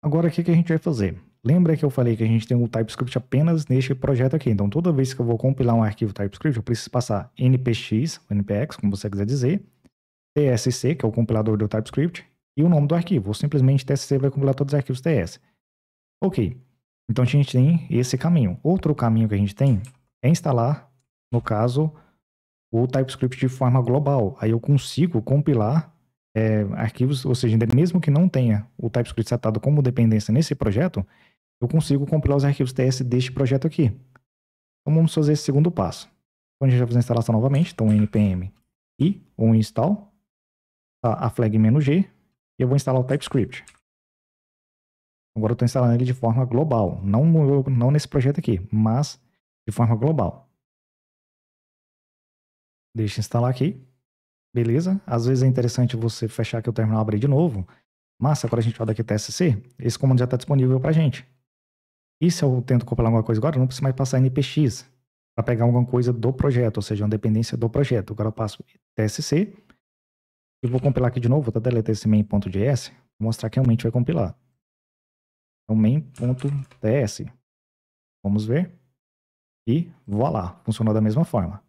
Agora, o que, que a gente vai fazer? Lembra que eu falei que a gente tem o TypeScript apenas neste projeto aqui. Então, toda vez que eu vou compilar um arquivo TypeScript, eu preciso passar npx, npx, como você quiser dizer, tsc, que é o compilador do TypeScript, e o nome do arquivo. Ou simplesmente tsc vai compilar todos os arquivos ts. Ok. Então, a gente tem esse caminho. Outro caminho que a gente tem é instalar, no caso, o TypeScript de forma global. Aí eu consigo compilar é, arquivos, ou seja, mesmo que não tenha o TypeScript setado como dependência nesse projeto, eu consigo compilar os arquivos TS deste projeto aqui. Então vamos fazer esse segundo passo. Vamos então, a gente fazer a instalação novamente, então npm i ou install, tá, a flag "-g", e eu vou instalar o TypeScript. Agora eu estou instalando ele de forma global, não, não nesse projeto aqui, mas de forma global. Deixa eu instalar aqui. Beleza? Às vezes é interessante você fechar aqui o terminal e abrir de novo. Massa, agora a gente vai aqui TSC. Esse comando já está disponível para gente. E se eu tento compilar alguma coisa agora, eu não preciso mais passar NPX para pegar alguma coisa do projeto, ou seja, uma dependência do projeto. Agora eu passo TSC e vou compilar aqui de novo, vou até deletar esse main.js, vou mostrar que realmente é vai compilar. Então é main.ts. Vamos ver. E voilá, funcionou da mesma forma.